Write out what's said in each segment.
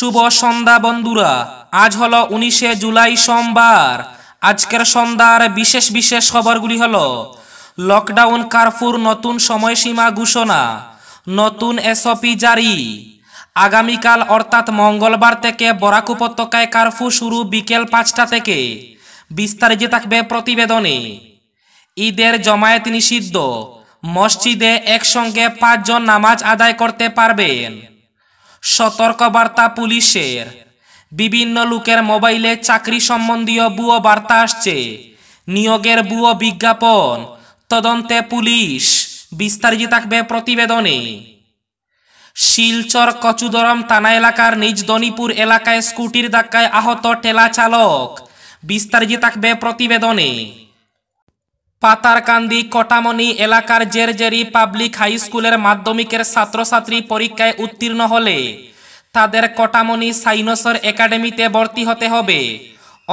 শুভ সন্ধ্যা বন্ধুরা আজ হলো উনিশে জুলাই সোমবার আজকের সন্ধ্যার বিশেষ বিশেষ খবরগুলি হল লকডাউন কারফুর নতুন সময়সীমা ঘোষণা নতুন এসপি জারি আগামীকাল অর্থাৎ মঙ্গলবার থেকে বরাক উপত্যকায় কারফু শুরু বিকেল পাঁচটা থেকে বিস্তারিত থাকবে প্রতিবেদনে ঈদের জমায়েত নিষিদ্ধ মসজিদে একসঙ্গে পাঁচজন নামাজ আদায় করতে পারবেন সতর্কবার্তা পুলিশের বিভিন্ন লোকের মোবাইলে চাকরি সম্বন্ধীয় বুয়ো বার্তা আসছে নিয়োগের ভুয়ো বিজ্ঞাপন তদন্তে পুলিশ বিস্তারিত থাকবে প্রতিবেদনে শিলচর কচুদরম থানা এলাকার নিজ দনিপুর এলাকায় স্কুটির ধাক্কায় আহত টেলা চালক বিস্তারিত থাকবে প্রতিবেদনে পাতারকান্দি কটামনি এলাকার জেরজেরি পাবলিক হাই স্কুলের মাধ্যমিকের ছাত্রছাত্রী পরীক্ষায় উত্তীর্ণ হলে তাদের কটামনি সাইনসর একাডেমিতে ভর্তি হতে হবে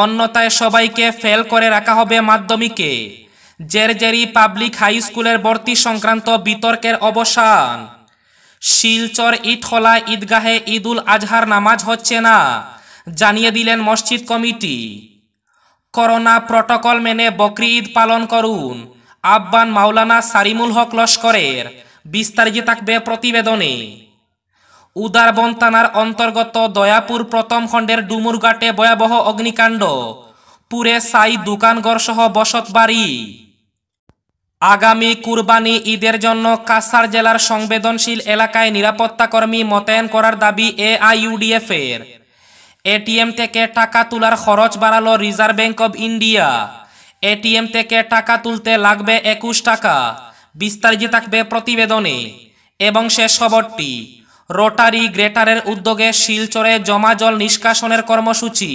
অন্যথায় সবাইকে ফেল করে রাখা হবে মাধ্যমিকে জেরজেরি পাবলিক হাই স্কুলের ভর্তি সংক্রান্ত বিতর্কের অবসান শিলচর ইটহলা ঈদগাহে ঈদুল আজহার নামাজ হচ্ছে না জানিয়ে দিলেন মসজিদ কমিটি করোনা প্রটোকল মেনে বকরি ঈদ পালন করুন আব্বান মাওলানা সারিমুল হক লস্করের বিস্তারিত থাকবে প্রতিবেদনে উদারবন থানার অন্তর্গত দয়াপুর প্রথম খণ্ডের ডুমুরঘাটে ভয়াবহ অগ্নিকাণ্ড পুরে সাই দোকানঘর সহ বসত বাড়ি আগামী কুরবানি ঈদের জন্য কাসার জেলার সংবেদনশীল এলাকায় নিরাপত্তাকর্মী মোতায়েন করার দাবি এআইইউডিএফ এর এটিএম থেকে টাকা তোলার খরচ বাড়ালো Reserve Bank of India ATM থেকে টাকা তুলতে লাগবে একুশ টাকা বিস্তারিত থাকবে প্রতিবেদনে এবং শেষ খবরটি রোটারি গ্রেটারের উদ্যোগে শিলচরে জমা জল নিষ্কাশনের কর্মসূচি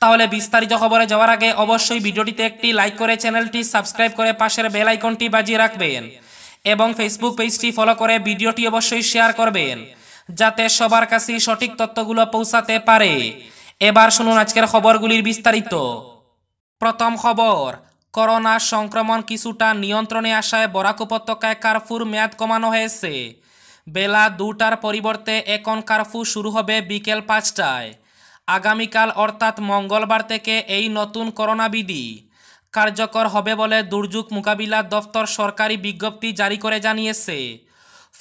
তাহলে বিস্তারিত খবরে যাওয়ার আগে অবশ্যই ভিডিওটিতে একটি লাইক করে চ্যানেলটি সাবস্ক্রাইব করে পাশের বেল আইকনটি বাজিয়ে রাখবেন এবং ফেসবুক পেজটি ফলো করে ভিডিওটি অবশ্যই শেয়ার করবেন যাতে সবার কাছে সঠিক তথ্যগুলো পৌঁছাতে পারে এবার শুনুন আজকের খবরগুলির বিস্তারিত প্রথম খবর করোনা সংক্রমণ কিছুটা নিয়ন্ত্রণে আসায় বরাক উপত্যকায় কারফুর মেয়াদ কমানো হয়েছে বেলা দুটার পরিবর্তে এখন কারফু শুরু হবে বিকেল পাঁচটায় আগামীকাল অর্থাৎ মঙ্গলবার থেকে এই নতুন করোনা বিধি কার্যকর হবে বলে দুর্যোগ মোকাবিলা দফতর সরকারি বিজ্ঞপ্তি জারি করে জানিয়েছে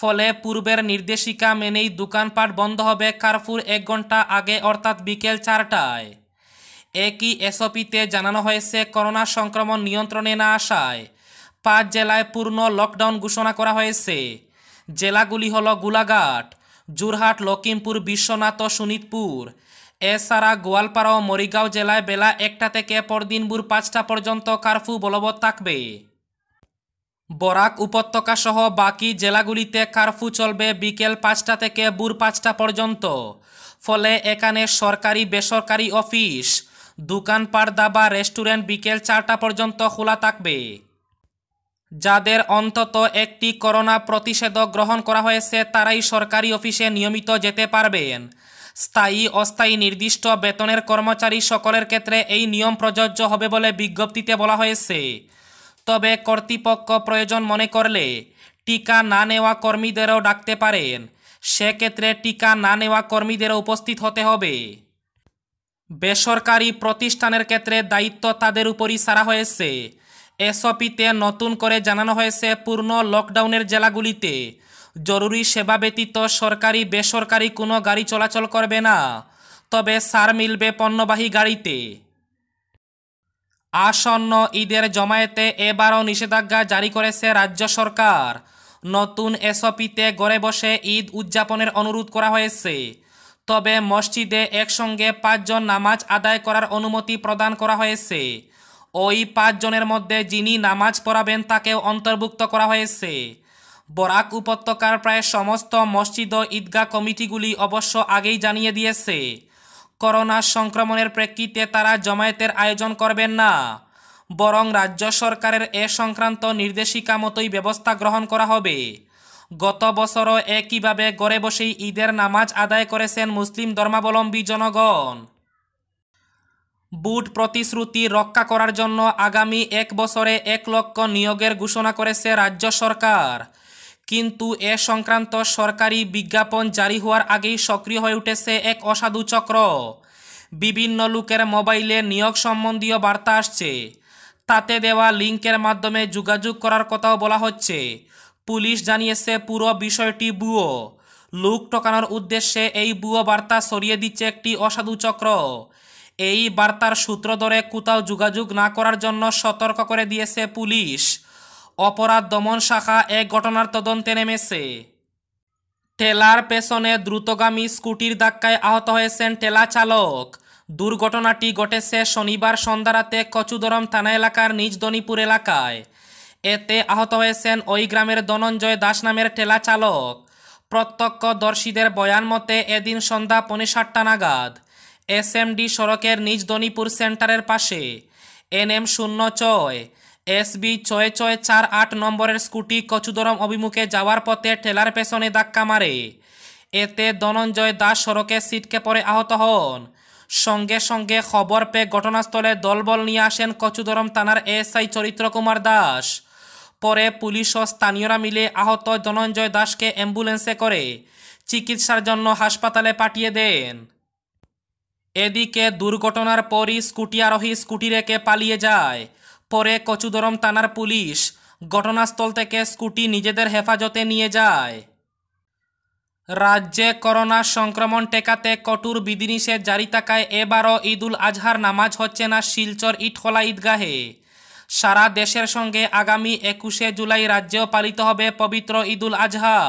ফলে পূর্বের নির্দেশিকা মেনেই দোকানপাট বন্ধ হবে কারফুর এক ঘন্টা আগে অর্থাৎ বিকেল চারটায় একই এসওপিতে জানানো হয়েছে করোনা সংক্রমণ নিয়ন্ত্রণে না আসায় পাঁচ জেলায় পূর্ণ লকডাউন ঘোষণা করা হয়েছে জেলাগুলি হল গোলাঘাট জোরহাট লখিমপুর বিশ্বনাথ শোনিতপুর এছাড়া গোয়ালপাড়া ও মরিগাঁও জেলায় বেলা একটা থেকে পরদিনপুর পাঁচটা পর্যন্ত কারফু বলবৎ থাকবে বরাক উপত্যকা সহ বাকি জেলাগুলিতে কারফু চলবে বিকেল পাঁচটা থেকে বুর পাঁচটা পর্যন্ত ফলে এখানে সরকারি বেসরকারি অফিস দোকানপাট দাবা রেস্টুরেন্ট বিকেল চারটা পর্যন্ত খোলা থাকবে যাদের অন্তত একটি করোনা প্রতিষেধক গ্রহণ করা হয়েছে তারাই সরকারি অফিসে নিয়মিত যেতে পারবেন স্থায়ী অস্থায়ী নির্দিষ্ট বেতনের কর্মচারী সকলের ক্ষেত্রে এই নিয়ম প্রযোজ্য হবে বলে বিজ্ঞপ্তিতে বলা হয়েছে তবে কর্তৃপক্ষ প্রয়োজন মনে করলে টিকা না নেওয়া কর্মীদেরও ডাকতে পারেন সেক্ষেত্রে টিকা না নেওয়া কর্মীদেরও উপস্থিত হতে হবে বেসরকারি প্রতিষ্ঠানের ক্ষেত্রে দায়িত্ব তাদের উপরই সারা হয়েছে এসপিতে নতুন করে জানানো হয়েছে পূর্ণ লকডাউনের জেলাগুলিতে জরুরি সেবা ব্যতীত সরকারি বেসরকারি কোনো গাড়ি চলাচল করবে না তবে সার মিলবে পণ্যবাহী গাড়িতে আসন্ন ঈদের জমায়েতে এবারও নিষেধাজ্ঞা জারি করেছে রাজ্য সরকার নতুন এসপিতে গড়ে বসে ঈদ উদযাপনের অনুরোধ করা হয়েছে তবে মসজিদে একসঙ্গে পাঁচজন নামাজ আদায় করার অনুমতি প্রদান করা হয়েছে ওই পাঁচজনের মধ্যে যিনি নামাজ পড়াবেন তাকেও অন্তর্ভুক্ত করা হয়েছে বরাক উপত্যকার প্রায় সমস্ত মসজিদ ও ঈদগাহ কমিটিগুলি অবশ্য আগেই জানিয়ে দিয়েছে করোনা সংক্রমণের প্রেক্ষিতে তারা জমায়েতের আয়োজন করবেন না বরং রাজ্য সরকারের এ সংক্রান্ত নির্দেশিকা মতোই ব্যবস্থা গ্রহণ করা হবে গত বছরও একইভাবে ঘরে বসেই ঈদের নামাজ আদায় করেছেন মুসলিম ধর্মাবলম্বী জনগণ বুট প্রতিশ্রুতি রক্ষা করার জন্য আগামী এক বছরে এক লক্ষ নিয়োগের ঘোষণা করেছে রাজ্য সরকার কিন্তু এ সংক্রান্ত সরকারি বিজ্ঞাপন জারি হওয়ার আগেই সক্রিয় হয়ে উঠেছে এক অসাধু চক্র বিভিন্ন লোকের মোবাইলে নিয়োগ সম্বন্ধীয় বার্তা আসছে তাতে দেওয়া লিঙ্কের মাধ্যমে যোগাযোগ করার কথাও বলা হচ্ছে পুলিশ জানিয়েছে পুরো বিষয়টি বুয়ো লুক টোকানোর উদ্দেশ্যে এই বুয়ো বার্তা সরিয়ে দিচ্ছে একটি অসাধু চক্র এই বার্তার সূত্র ধরে কোথাও যোগাযোগ না করার জন্য সতর্ক করে দিয়েছে পুলিশ অপরাধ দমন শাখা এক ঘটনার তদন্তে নেমেছে টেলার পেছনে দ্রুতগামী স্কুটির ধাক্কায় আহত হয়েছেন টেলা চালক দুর্ঘটনাটি ঘটেছে শনিবার সন্ধ্যারাতে কচুদরম থানা এলাকার নিজ দনিপুর এলাকায় এতে আহত হয়েছেন ওই গ্রামের ধনঞ্জয় দাস নামের টেলা চালক প্রত্যক্ষদর্শীদের বয়ান মতে এদিন সন্ধ্যা পনে সাতটা নাগাদ ডি সড়কের নিজ দনিপুর সেন্টারের পাশে এনএম শূন্য ছয় এসবি ছয় ছয় চার আট নম্বরের স্কুটি কচুদরম অভিমুখে যাওয়ার পথে ঠেলার পেছনে ধাক্কা মারে এতে ধনঞ্জয় দাস সড়কে সিটকে পরে আহত হন সঙ্গে সঙ্গে খবর পেয়ে ঘটনাস্থলে দলবল নিয়ে আসেন কচুদরম থানার এসআই চরিত্র কুমার দাস পরে পুলিশ ও স্থানীয়রা মিলে আহত ধনঞ্জয় দাসকে অ্যাম্বুলেন্সে করে চিকিৎসার জন্য হাসপাতালে পাঠিয়ে দেন এদিকে দুর্ঘটনার পরই স্কুটি আরোহী স্কুটি রেখে পালিয়ে যায় পরে কচুদরম থানার পুলিশ ঘটনাস্থল থেকে স্কুটি নিজেদের হেফাজতে নিয়ে যায় রাজ্যে করোনা সংক্রমণ টেকাতে কটুর বিধিনিষেধ জারি থাকায় এবারও ঈদুল আজহার নামাজ হচ্ছে না শিলচর ইটখোলা ঈদগাহে সারা দেশের সঙ্গে আগামী একুশে জুলাই রাজ্যেও পালিত হবে পবিত্র ঈদুল আজহা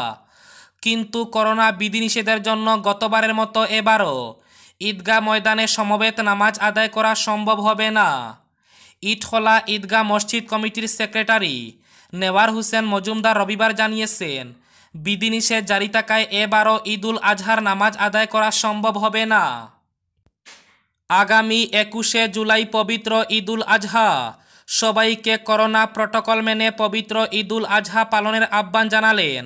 কিন্তু করোনা বিধিনিষেধের জন্য গতবারের মতো এবারও ঈদগাহ ময়দানে সমবেত নামাজ আদায় করা সম্ভব হবে না ইটখোলা ঈদগাহ মসজিদ কমিটির সেক্রেটারি নেওয়ার হোসেন মজুমদার রবিবার জানিয়েছেন বিধিনিষেধ জারি থাকায় এবারও ঈদুল আজহার নামাজ আদায় করা সম্ভব হবে না আগামী একুশে জুলাই পবিত্র ঈদুল আজহা সবাইকে করোনা প্রটোকল মেনে পবিত্র ঈদুল আজহা পালনের আহ্বান জানালেন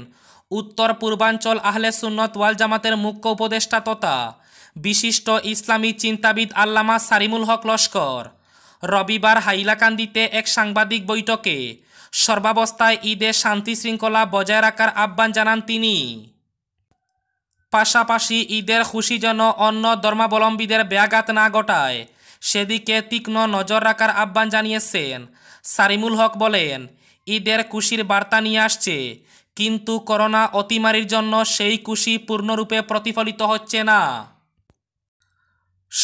উত্তর পূর্বাঞ্চল আহলে সুন্নত ওয়াল জামাতের মুখ্য উপদেষ্টা তথা বিশিষ্ট ইসলামী চিন্তাবিদ আল্লামা সারিমুল হক লস্কর রবিবার হাইলাকান্দিতে এক সাংবাদিক বৈঠকে সর্বাবস্থায় ঈদে শান্তি শৃঙ্খলা বজায় রাখার আহ্বান জানান তিনি পাশাপাশি ঈদের খুশি যেন অন্য ধর্মাবলম্বীদের ব্যাঘাত না ঘটায় সেদিকে তীক্ষ্ণ নজর রাখার আহ্বান জানিয়েছেন সারিমুল হক বলেন ঈদের খুশির বার্তা নিয়ে আসছে কিন্তু করোনা অতিমারির জন্য সেই খুশি পূর্ণরূপে প্রতিফলিত হচ্ছে না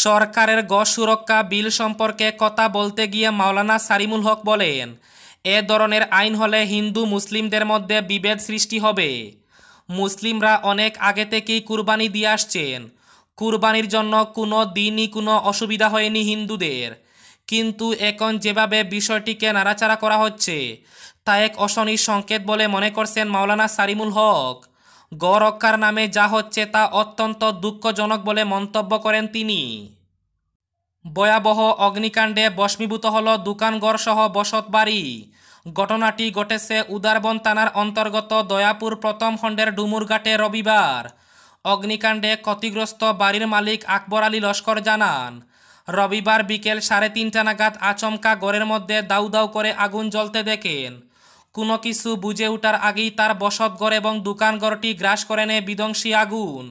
সরকারের গ সুরক্ষা বিল সম্পর্কে কথা বলতে গিয়ে মাওলানা সারিমুল হক বলেন এ ধরনের আইন হলে হিন্দু মুসলিমদের মধ্যে বিভেদ সৃষ্টি হবে মুসলিমরা অনেক আগে থেকেই কুরবানি দিয়ে আসছেন কুরবানির জন্য কোনো দিনই কোনো অসুবিধা হয়নি হিন্দুদের কিন্তু এখন যেভাবে বিষয়টিকে নাড়াচাড়া করা হচ্ছে তা এক অশনির সংকেত বলে মনে করছেন মাওলানা সারিমুল হক গৌরক্ষার নামে যা হচ্ছে তা অত্যন্ত দুঃখজনক বলে মন্তব্য করেন তিনি ভয়াবহ অগ্নিকাণ্ডে বস্মীভূত হল দোকানঘরসহ বসত বাড়ি ঘটনাটি ঘটেছে উদারবন থানার অন্তর্গত দয়াপুর প্রথম খণ্ডের ডুমুরঘাটে রবিবার অগ্নিকাণ্ডে ক্ষতিগ্রস্ত বাড়ির মালিক আকবর আলী লস্কর জানান রবিবার বিকেল সাড়ে তিনটা নাগাদ আচমকা ঘরের মধ্যে দাউ দাউ করে আগুন জ্বলতে দেখেন কোনো কিছু বুঝে ওঠার আগেই তার বসতঘর এবং দোকানঘরটি গ্রাস করে নেয় বিধ্বংসী আগুন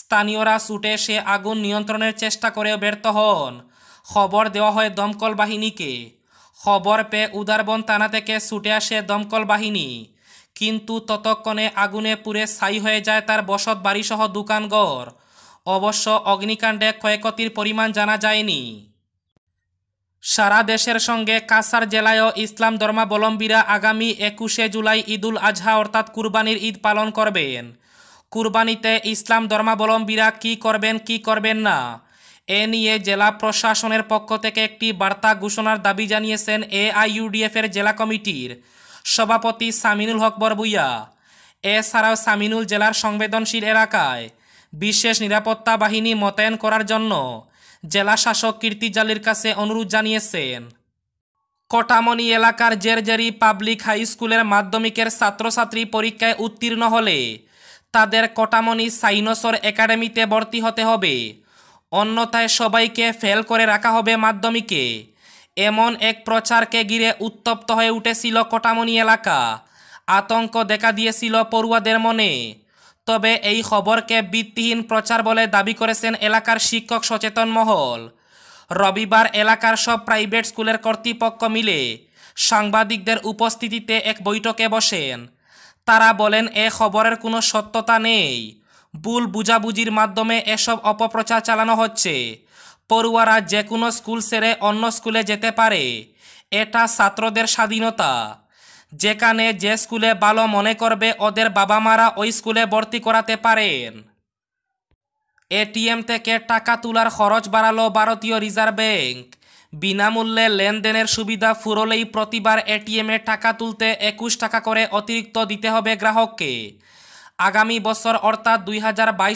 স্থানীয়রা ছুটে সে আগুন নিয়ন্ত্রণের চেষ্টা করেও ব্যর্থ হন খবর দেওয়া হয় দমকল বাহিনীকে খবর পেয়ে উদারবন থানা থেকে ছুটে আসে দমকল বাহিনী কিন্তু ততক্ষণে আগুনে পুড়ে ছাই হয়ে যায় তার বসত বাড়িসহ দোকানঘর অবশ্য অগ্নিকাণ্ডে ক্ষয়ক্ষতির পরিমাণ জানা যায়নি সারা দেশের সঙ্গে কাসার জেলায়ও ইসলাম ধর্মাবলম্বীরা আগামী একুশে জুলাই ঈদুল আজহা অর্থাৎ কুরবানির ঈদ পালন করবেন কুরবানিতে ইসলাম ধর্মাবলম্বীরা কি করবেন কি করবেন না এ নিয়ে জেলা প্রশাসনের পক্ষ থেকে একটি বার্তা ঘোষণার দাবি জানিয়েছেন এআইইউডিএফের জেলা কমিটির সভাপতি সামিনুল হক বরবুইয়া এছাড়াও সামিনুল জেলার সংবেদনশীল এলাকায় বিশেষ নিরাপত্তা বাহিনী মোতায়েন করার জন্য জেলা শাসক জালের কাছে অনুরোধ জানিয়েছেন কটামনি এলাকার জেরজেরি পাবলিক হাই স্কুলের মাধ্যমিকের ছাত্রছাত্রী পরীক্ষায় উত্তীর্ণ হলে তাদের কটামনি সাইনসর একাডেমিতে ভর্তি হতে হবে অন্যথায় সবাইকে ফেল করে রাখা হবে মাধ্যমিকে এমন এক প্রচারকে ঘিরে উত্তপ্ত হয়ে উঠেছিল কটামনি এলাকা আতঙ্ক দেখা দিয়েছিল পড়ুয়াদের মনে তবে এই খবরকে ভিত্তিহীন প্রচার বলে দাবি করেছেন এলাকার শিক্ষক সচেতন মহল রবিবার এলাকার সব প্রাইভেট স্কুলের কর্তৃপক্ষ মিলে সাংবাদিকদের উপস্থিতিতে এক বৈঠকে বসেন তারা বলেন এ খবরের কোনো সত্যতা নেই ভুল বুঝাবুঝির মাধ্যমে এসব অপপ্রচার চালানো হচ্ছে পড়ুয়ারা যে কোনো স্কুল ছেড়ে অন্য স্কুলে যেতে পারে এটা ছাত্রদের স্বাধীনতা যেখানে যে স্কুলে ভালো মনে করবে ওদের বাবা মারা ওই স্কুলে ভর্তি করাতে পারেন এটিএম থেকে টাকা তোলার খরচ বাড়ালো ভারতীয় রিজার্ভ ব্যাংক বিনামূল্যে লেনদেনের সুবিধা ফুরলেই প্রতিবার এটিএমে টাকা তুলতে একুশ টাকা করে অতিরিক্ত দিতে হবে গ্রাহককে আগামী বছর অর্থাৎ দুই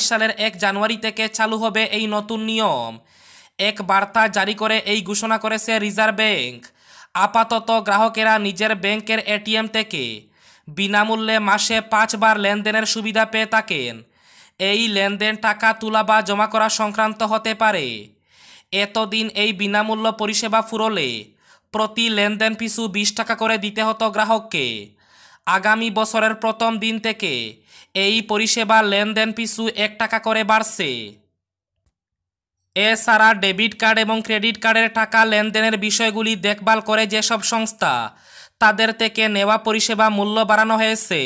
সালের এক জানুয়ারি থেকে চালু হবে এই নতুন নিয়ম এক বার্তা জারি করে এই ঘোষণা করেছে রিজার্ভ ব্যাংক আপাতত গ্রাহকেরা নিজের ব্যাংকের এটিএম থেকে বিনামূল্যে মাসে পাঁচবার লেনদেনের সুবিধা পেয়ে থাকেন এই লেনদেন টাকা তোলা বা জমা করা সংক্রান্ত হতে পারে এতদিন এই বিনামূল্য পরিষেবা ফুরলে প্রতি লেনদেন পিছু বিশ টাকা করে দিতে হতো গ্রাহককে আগামী বছরের প্রথম দিন থেকে এই পরিষেবা লেনদেন পিছু এক টাকা করে বাড়ছে এছাড়া ডেবিট কার্ড এবং ক্রেডিট কার্ডের টাকা লেনদেনের বিষয়গুলি দেখভাল করে যেসব সংস্থা তাদের থেকে নেওয়া পরিষেবা মূল্য বাড়ানো হয়েছে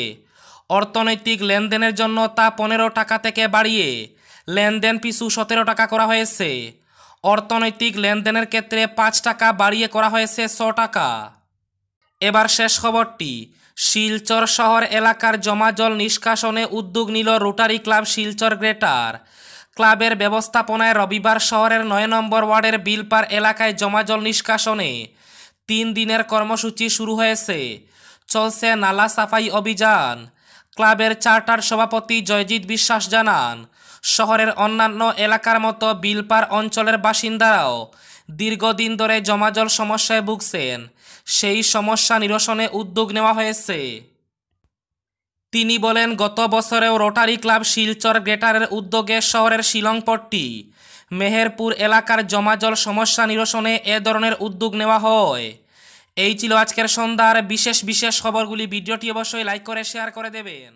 অর্থনৈতিক লেনদেনের জন্য তা পনেরো টাকা থেকে বাড়িয়ে লেনদেন পিছু সতেরো টাকা করা হয়েছে অর্থনৈতিক লেনদেনের ক্ষেত্রে পাঁচ টাকা বাড়িয়ে করা হয়েছে ছ টাকা এবার শেষ খবরটি শিলচর শহর এলাকার জমা জল নিষ্কাশনে উদ্যোগ নিল রোটারি ক্লাব শিলচর গ্রেটার ক্লাবের ব্যবস্থাপনায় রবিবার শহরের নয় নম্বর ওয়ার্ডের বিলপার এলাকায় জমাজল নিষ্কাশনে তিন দিনের কর্মসূচি শুরু হয়েছে চলছে নালা সাফাই অভিযান ক্লাবের চার্টার সভাপতি জয়জিৎ বিশ্বাস জানান শহরের অন্যান্য এলাকার মতো বিলপার অঞ্চলের বাসিন্দারাও দীর্ঘদিন ধরে জমাজল সমস্যায় ভুগছেন সেই সমস্যা নিরসনে উদ্যোগ নেওয়া হয়েছে তিনি বলেন গত বছরেও রোটারি ক্লাব শিলচর গ্রেটারের উদ্যোগে শহরের শিলংপট্টি মেহেরপুর এলাকার জমাজল সমস্যা নিরসনে এ ধরনের উদ্যোগ নেওয়া হয় এই ছিল আজকের সন্ধ্যার বিশেষ বিশেষ খবরগুলি ভিডিওটি অবশ্যই লাইক করে শেয়ার করে দেবেন